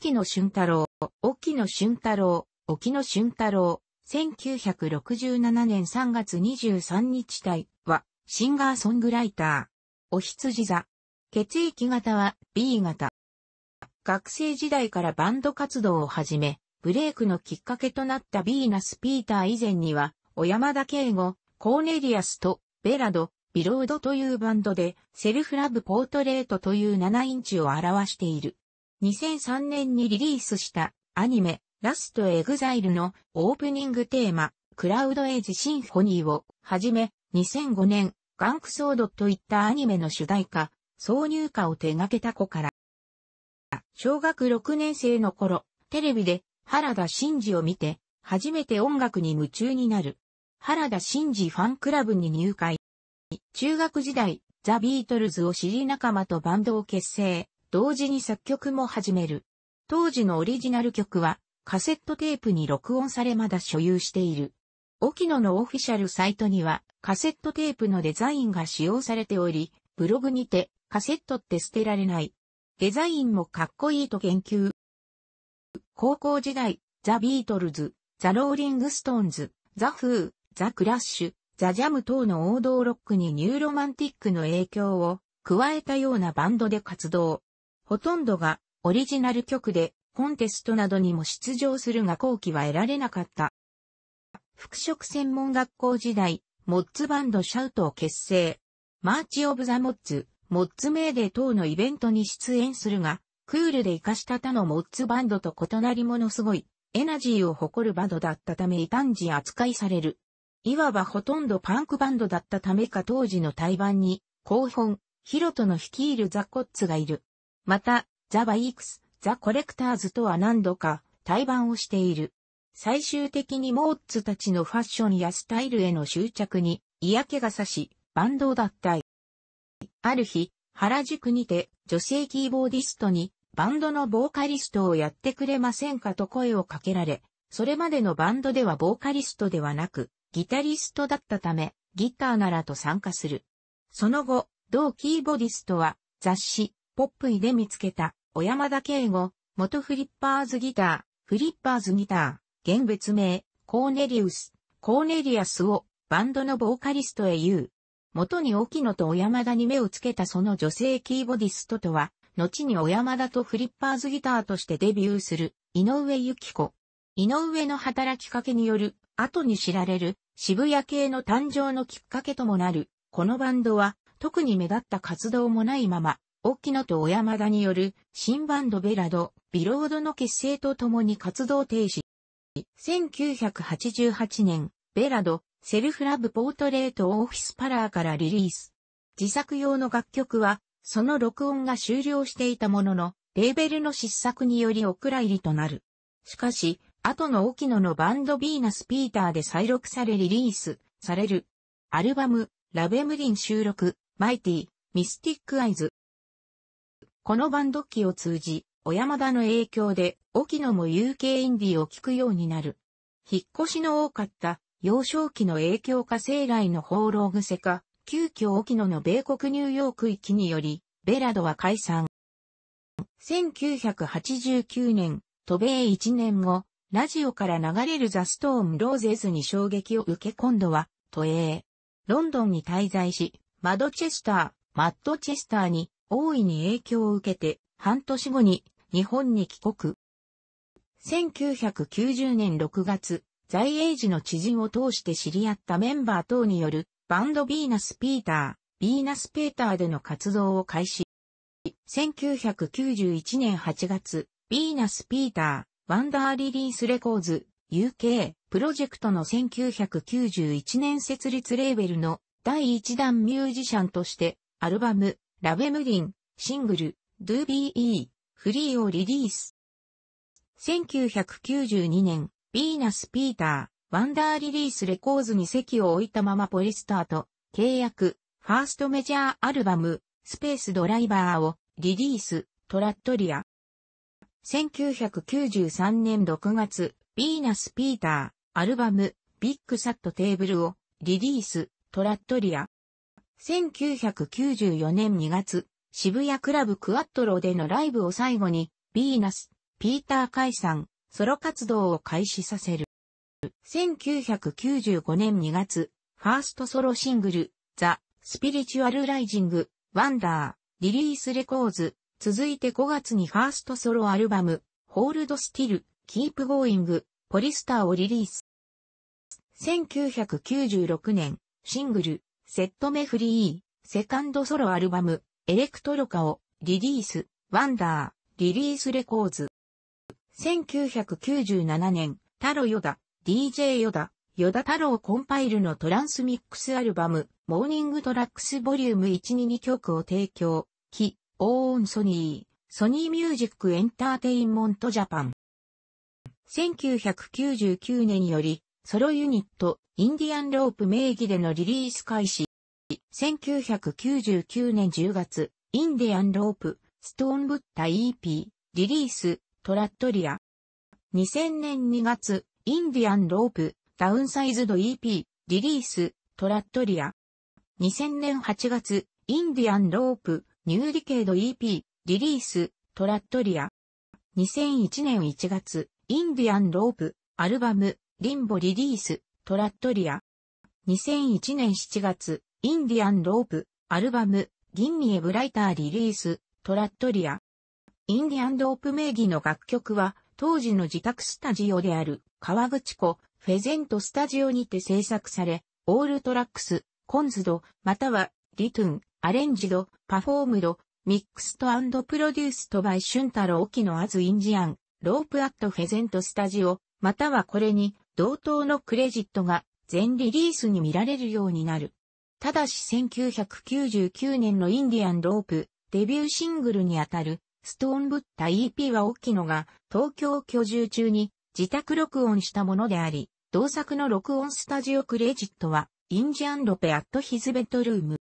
沖野俊太郎、沖野俊太郎、沖野俊太郎、1967年3月23日体は、シンガーソングライター。お羊座。血液型は B 型。学生時代からバンド活動を始め、ブレイクのきっかけとなったビーナス・ピーター以前には、小山田圭吾、コーネリアスと、ベラド、ビロードというバンドで、セルフラブポートレートという7インチを表している。2003年にリリースしたアニメラストエグザイルのオープニングテーマクラウドエイジシンフォニーをはじめ2005年ガンクソードといったアニメの主題歌、挿入歌を手掛けた子から。小学6年生の頃、テレビで原田真二を見て、初めて音楽に夢中になる。原田真二ファンクラブに入会。中学時代、ザ・ビートルズを知り仲間とバンドを結成。同時に作曲も始める。当時のオリジナル曲は、カセットテープに録音されまだ所有している。沖野のオフィシャルサイトには、カセットテープのデザインが使用されており、ブログにて、カセットって捨てられない。デザインもかっこいいと研究。高校時代、ザ・ビートルズ、ザ・ローリング・ストーンズ、ザ・フー、ザ・クラッシュ、ザ・ジャム等の王道ロックにニューロマンティックの影響を加えたようなバンドで活動。ほとんどがオリジナル曲でコンテストなどにも出場するが後期は得られなかった。服飾専門学校時代、モッツバンドシャウトを結成。マーチ・オブ・ザ・モッツ、モッツ・メーデー等のイベントに出演するが、クールで活かした他のモッツバンドと異なりものすごいエナジーを誇るバンドだったため異端児扱いされる。いわばほとんどパンクバンドだったためか当時の対番に、後本、ヒロトの率いるザ・コッツがいる。また、ザ・バイクス、ザ・コレクターズとは何度か対バンをしている。最終的にモーツたちのファッションやスタイルへの執着に嫌気がさし、バンドを脱退。ある日、原宿にて女性キーボーディストにバンドのボーカリストをやってくれませんかと声をかけられ、それまでのバンドではボーカリストではなく、ギタリストだったため、ギターならと参加する。その後、同キーボディストは雑誌、ポップイで見つけた、小山田圭吾、元フリッパーズギター、フリッパーズギター、現別名、コーネリウス、コーネリアスを、バンドのボーカリストへ言う。元に沖野と小山田に目をつけたその女性キーボディストとは、後に小山田とフリッパーズギターとしてデビューする、井上由紀子。井上の働きかけによる、後に知られる、渋谷系の誕生のきっかけともなる、このバンドは、特に目立った活動もないまま、沖野と小山田による新バンドベラド、ビロードの結成とともに活動停止。1988年、ベラド、セルフラブポートレートオフィスパラーからリリース。自作用の楽曲は、その録音が終了していたものの、レーベルの失策によりお蔵入りとなる。しかし、後の沖野のバンドビーナス・ピーターで再録されリリースされる。アルバム、ラベムリン収録、マイティ、ミスティック・アイズ、このバンド機を通じ、小山田の影響で、沖野も UK インディを聴くようになる。引っ越しの多かった幼少期の影響か生来の放浪癖か、急遽沖野の米国ニューヨーク行きにより、ベラドは解散。1989年、渡米1年後、ラジオから流れるザ・ストーン・ローゼズに衝撃を受け今度は、都営。ロンドンに滞在し、マドチェスター、マッドチェスターに大いに影響を受けて、半年後に日本に帰国。1990年6月、在英時の知人を通して知り合ったメンバー等によるバンドビーナス・ピーター、ビーナス・ペーターでの活動を開始。1991年8月、ビーナス・ピーター、ワンダーリリースレコーズ、UK、プロジェクトの1991年設立レーベルの第1弾ミュージシャンとして、アルバム、ラベムリン、シングル、ドゥービーイー、フリーをリリース。1992年、ビーナス・ピーター、ワンダーリリースレコーズに席を置いたままポリスターと契約、ファーストメジャーアルバム、スペースドライバーをリリース、トラットリア。1993年6月、ビーナス・ピーター、アルバム、ビッグ・サット・テーブルをリリース、トラットリア。1994年2月、渋谷クラブクアットロでのライブを最後に、ビーナス、ピーター解散、ソロ活動を開始させる。1995年2月、ファーストソロシングル、ザ・スピリチュアルライジング、ワンダー、リリースレコーズ、続いて5月にファーストソロアルバム、ホールドスティル、キープゴーイング、ポリスターをリリース。1996年、シングル、セットメフリー、セカンドソロアルバム、エレクトロカを、リリース、ワンダー、リリースレコーズ。1997年、タロヨダ、DJ ヨダ、ヨダロ郎コンパイルのトランスミックスアルバム、モーニングトラックスボリューム122曲を提供、キ、オーンソニー、ソニーミュージックエンターテインモントジャパン。1999年より、ソロユニット、インディアンロープ名義でのリリース開始。1999年10月、インディアンロープ、ストーンブッタ EP、リリース、トラットリア。2000年2月、インディアンロープ、ダウンサイズド EP、リリース、トラットリア。2000年8月、インディアンロープ、ニューリケード EP、リリース、トラットリア。2001年1月、インディアンロープ、アルバム、リンボリリース、トラットリア。2001年7月、インディアンロープ、アルバム、ギンミエブライターリリース、トラットリア。インディアンロープ名義の楽曲は、当時の自宅スタジオである、川口湖、フェゼントスタジオにて制作され、オールトラックス、コンズド、または、リトゥン、アレンジド、パフォームド、ミックストプロデュースとバイシュンタロウキノアズインジアン、ロープアットフェゼントスタジオ、またはこれに、同等のクレジットが全リリースに見られるようになる。ただし1999年のインディアンロープデビューシングルにあたるストーンブッタ EP は沖野が東京居住中に自宅録音したものであり、同作の録音スタジオクレジットはインディアンロペアットヒズベッドルーム。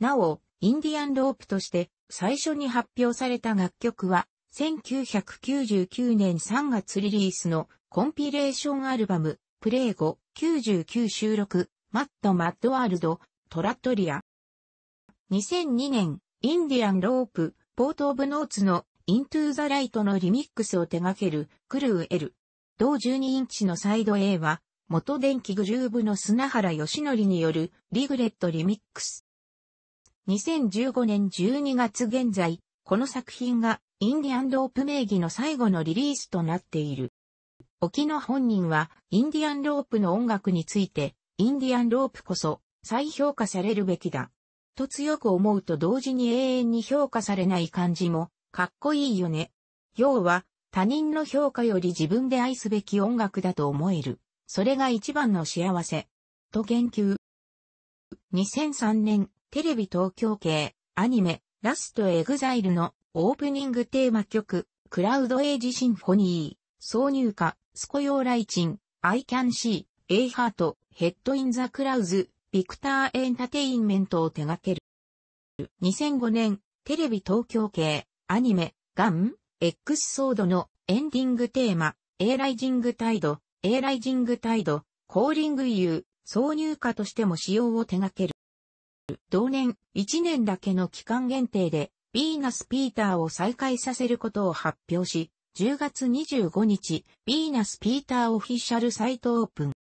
なお、インディアンロープとして最初に発表された楽曲は1999年3月リリースのコンピレーションアルバム、プレイ後、99収録、マッド・マッド・ワールド、トラトリア。2002年、インディアン・ロープ、ポート・オブ・ノーツの、イントゥ・ザ・ライトのリミックスを手掛ける、クルー・エル。同12インチのサイド A は、元電気グルーブの砂原義則による、リグレット・リミックス。2015年12月現在、この作品がインディアンロープ名義の最後のリリースとなっている。沖野本人は、インディアンロープの音楽について、インディアンロープこそ、再評価されるべきだ。と強く思うと同時に永遠に評価されない感じも、かっこいいよね。要は、他人の評価より自分で愛すべき音楽だと思える。それが一番の幸せ。と言及。2003年、テレビ東京系、アニメ、ラストエグザイルのオープニングテーマ曲、クラウドエイジシンフォニー、挿入歌、スコヨーライチン、アイキャンシー、エイハート、ヘッドインザクラウズ、ビクターエンタテインメントを手掛ける。2005年、テレビ東京系、アニメ、ガン、X ソードのエンディングテーマ、エイライジングタイド、イライジングタイド、コーリングユー、挿入歌としても使用を手掛ける。同年、1年だけの期間限定で、ビーナス・ピーターを再開させることを発表し、10月25日、ビーナス・ピーターオフィシャルサイトオープン。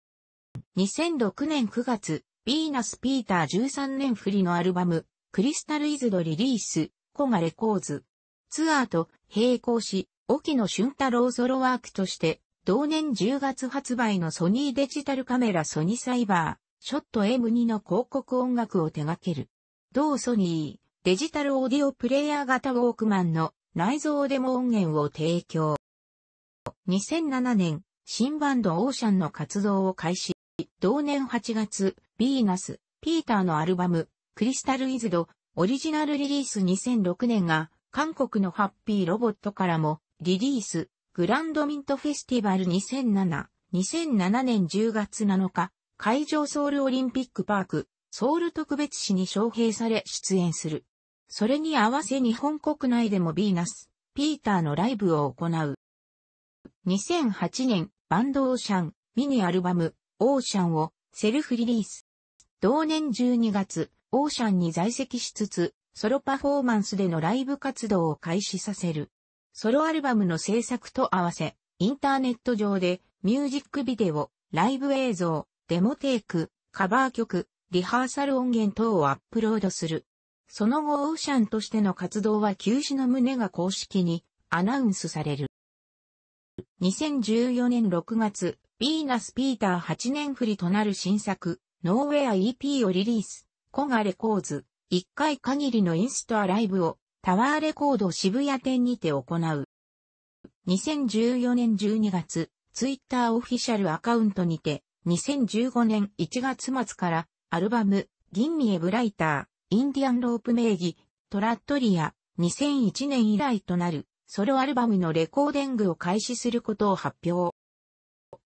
2006年9月、ビーナス・ピーター13年振りのアルバム、クリスタル・イズドリリース、コガレコーズ。ツアーと並行し、沖野俊太郎ソロワークとして、同年10月発売のソニーデジタルカメラソニーサイバー、ショット M2 の広告音楽を手掛ける。同ソニー、デジタルオーディオプレイヤー型ウォークマンの内蔵デモ音源を提供。2007年、新バンドオーシャンの活動を開始。同年8月、ヴィーナス、ピーターのアルバム、クリスタルイズド、オリジナルリリース2006年が、韓国のハッピーロボットからも、リリース、グランドミントフェスティバル2007、2007年10月7日、会場ソウルオリンピックパーク、ソウル特別市に招聘され出演する。それに合わせ日本国内でもヴィーナス、ピーターのライブを行う。2008年、バンドオーシャン、ミニアルバム、オーシャンをセルフリリース。同年12月、オーシャンに在籍しつつ、ソロパフォーマンスでのライブ活動を開始させる。ソロアルバムの制作と合わせ、インターネット上で、ミュージックビデオ、ライブ映像、デモテイク、カバー曲、リハーサル音源等をアップロードする。その後オーシャンとしての活動は休止の旨が公式にアナウンスされる。2014年6月、ビーナス・ピーター8年振りとなる新作、ノーウェア EP をリリース、コガレコーズ、1回限りのインストアライブをタワーレコード渋谷店にて行う。2014年12月、ツイッターオフィシャルアカウントにて、2015年1月末からアルバム、銀味エブライタインディアンロープ名義、トラットリア、2001年以来となる、ソロアルバムのレコーディングを開始することを発表。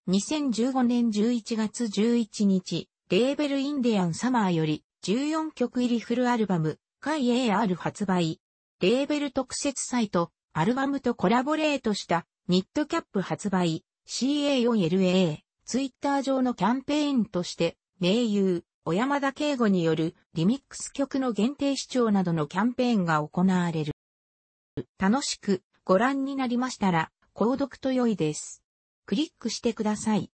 2015年11月11日、レーベルインディアンサマーより14曲入りフルアルバム、海 AR 発売。レーベル特設サイト、アルバムとコラボレートしたニットキャップ発売、CA4LA、ツイッター上のキャンペーンとして、名優、小山田圭吾によるリミックス曲の限定視聴などのキャンペーンが行われる。楽しくご覧になりましたら、購読と良いです。クリックしてください。